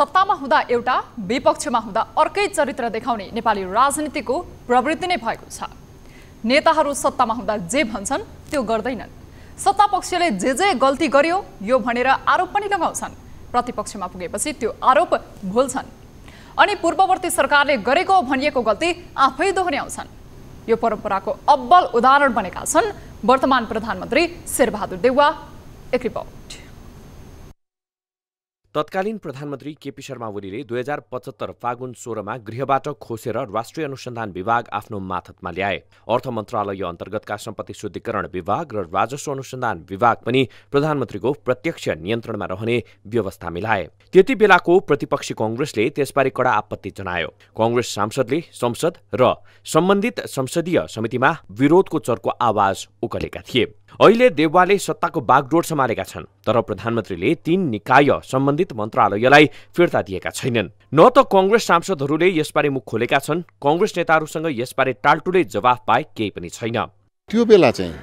सत्तामा हुँदा एउटा विपक्षमा हुँदा अर्कै चरित्र देखाउने नेपाली राजनीतिको प्रवृत्ति नै भएको छ नेताहरू सत्तामा हुँदा जे भन्छन् त्यो गर्दैनन् सत्ता पक्षले जे जे गल्ती गर्यो यो भनेर आरोप पनि लगाउँछन् प्रतिपक्षमा पुगेपछि त्यो आरोप भुल्छन् अनि पूर्ववर्ती सरकारले गरेको भनिएको गल्ती आफै दोहोऱ्याउँछन् यो परम्पराको अब्बल उदाहरण बनेका छन् वर्तमान प्रधानमन्त्री शेरबहादुर देउवा एक रिपोर्ट तत्कालीन प्रधानमन्त्री केपी शर्मा ओलीले दुई हजार पचहत्तर फागुन सोह्रमा गृहबाट खोसेर राष्ट्रिय अनुसन्धान विभाग आफ्नो माथतमा ल्याए अर्थ मन्त्रालय अन्तर्गतका सम्पत्ति शुद्धिकरण विभाग र राजस्व अनुसन्धान विभाग पनि प्रधानमन्त्रीको प्रत्यक्ष नियन्त्रणमा रहने व्यवस्था मिलाए त्यति बेलाको प्रतिपक्षी कङ्ग्रेसले त्यसबारे कडा आपत्ति जनायो कङ्ग्रेस सांसदले संसद र सम्बन्धित संसदीय समितिमा विरोधको चर्को आवाज उकलेका थिए अहिले देववाले सत्ताको बागडोर सम्हालेका छन् तर प्रधानमन्त्रीले तीन निकाय सम्बन्धित मन्त्रालयलाई फिर्ता दिएका छैनन् न त कङ्ग्रेस सांसदहरूले यसबारे मुख खोलेका छन् कङ्ग्रेस नेताहरूसँग यसबारे टाल्टुले जवाफ पाए केही पनि छैन त्यो बेला चाहिँ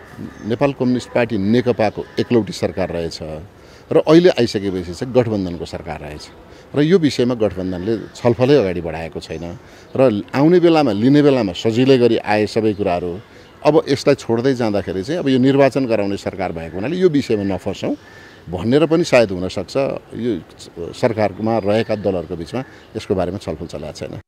नेपाल कम्युनिस्ट पार्टी नेकपाको एकलौटी सरकार रहेछ र अहिले आइसकेपछि चाहिँ गठबन्धनको सरकार रहेछ र यो विषयमा गठबन्धनले छलफलै अगाडि बढाएको छैन र आउने बेलामा लिने बेलामा सजिलै गरी आए सबै कुराहरू अब यसलाई छोड्दै जाँदाखेरि चाहिँ अब यो निर्वाचन गराउने सरकार भएको हुनाले यो विषयमा नफसौँ भनेर पनि सायद हुनसक्छ यो सरकारमा रहेका दलहरूको बिचमा यसको बारेमा छलफल चलाएको छैन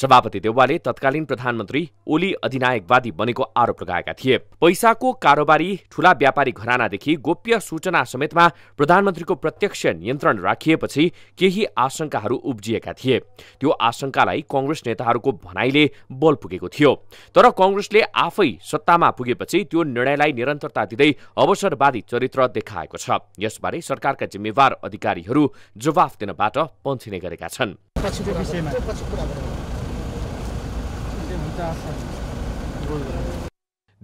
सभापति देउवाले तत्कालीन प्रधानमन्त्री ओली अधिनायकवादी बनेको आरोप लगाएका थिए पैसाको कारोबारी ठूला व्यापारी घरानादेखि गोप्य सूचना समेतमा प्रधानमन्त्रीको प्रत्यक्ष नियन्त्रण राखिएपछि केही आशंकाहरू उब्जिएका थिए त्यो आशंकालाई कङ्ग्रेस नेताहरूको भनाइले बल पुगेको थियो तर कङ्ग्रेसले आफै सत्तामा पुगेपछि त्यो निर्णयलाई निरन्तरता दिँदै अवसरवादी चरित्र देखाएको छ यसबारे सरकारका जिम्मेवार अधिकारीहरू जवाफ दिनबाट पन्छिने गरेका छन्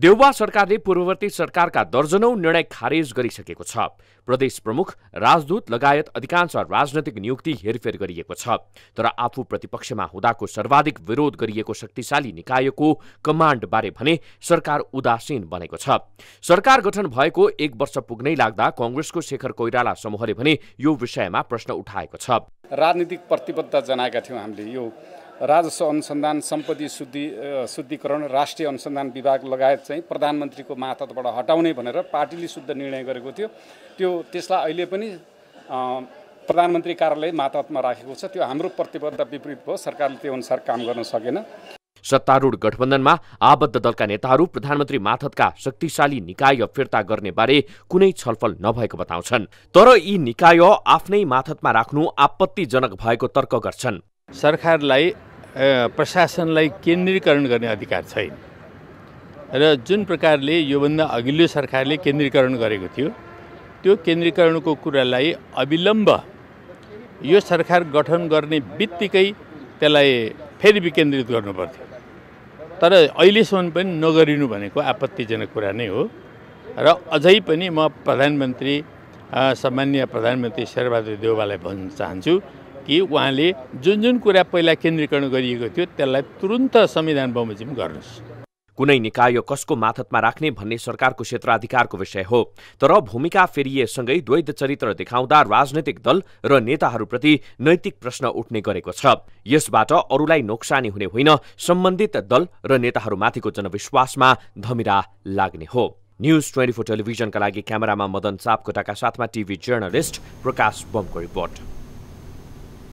देउवा सरकारले पूर्ववर्ती सरकारका दर्जनौ निर्णय खारेज गरिसकेको छ प्रदेश प्रमुख राजदूत लगायत अधिकांश राजनैतिक नियुक्ति हेरफेर गरिएको छ तर आफू प्रतिपक्षमा हुँदाको सर्वाधिक विरोध गरिएको शक्तिशाली निकायको बारे भने सरकार उदासीन बनेको छ सरकार गठन भएको एक वर्ष पुग्नै लाग्दा कङ्ग्रेसको शेखर कोइराला समूहले भने यो विषयमा प्रश्न उठाएको छ राजनीतिक प्रतिबद्धता जनाएका थियौँ हामीले यो राजस्व अनुसन्धान सम्पत्ति शुद्धि शुद्धिकरण राष्ट्रिय अनुसन्धान विभाग लगायत चाहिँ प्रधानमन्त्रीको मातहतबाट हटाउने भनेर पार्टीले शुद्ध निर्णय गरेको थियो त्यो त्यसलाई अहिले पनि प्रधानमन्त्री कार्यालय मातहतमा राखेको छ त्यो हाम्रो प्रतिबद्ध विपरीत भयो सरकारले त्यो अनुसार काम गर्न सकेन सत्तारूढ गठबन्धनमा आबद्ध दलका नेताहरू प्रधानमन्त्री माथतका शक्तिशाली निकाय फिर्ता गर्ने बारे कुनै छलफल नभएको बताउँछन् तर यी निकाय आफ्नै माथतमा राख्नु आपत्तिजनक भएको तर्क गर्छन् सरकारलाई प्रशासनलाई केन्द्रीकरण गर्ने अधिकार छैन र जुन प्रकारले योभन्दा अघिल्लो सरकारले केन्द्रीकरण गरेको थियो त्यो केन्द्रीकरणको कुरालाई अविलम्ब यो सरकार गठन गर्ने बित्तिकै त्यसलाई फेरि विकेन्द्रित गर्नुपर्थ्यो तर अहिलेसम्म पनि नगरिनु भनेको आपत्तिजनक कुरा नै हो र अझै पनि म प्रधानमन्त्री सामान्य प्रधानमन्त्री शेरबहादुर देवाललाई भन्न चाहन्छु कि उहाँले जुन जुन कुरा पहिला केन्द्रीकरण गरिएको थियो त्यसलाई तुरन्त संविधान बमोजिम गर्नुहोस् कुनै निकाय कसको माथतमा राख्ने भन्ने सरकारको क्षेत्राधिकारको विषय हो तर भूमिका फेरिएसँगै द्वैध चरित्र देखाउँदा राजनैतिक दल र नेताहरूप्रति नैतिक प्रश्न उठ्ने गरेको छ यसबाट अरूलाई नोक्सानी हुने होइन सम्बन्धित दल र नेताहरूमाथिको जनविश्वासमा धमिरा लाग्ने हो न्युज ट्वेन्टी फोर टेलिभिजनका लागि क्यामेरामा मदन सापकोटाका साथमा टिभी जर्नलिस्ट प्रकाश बमको रिपोर्ट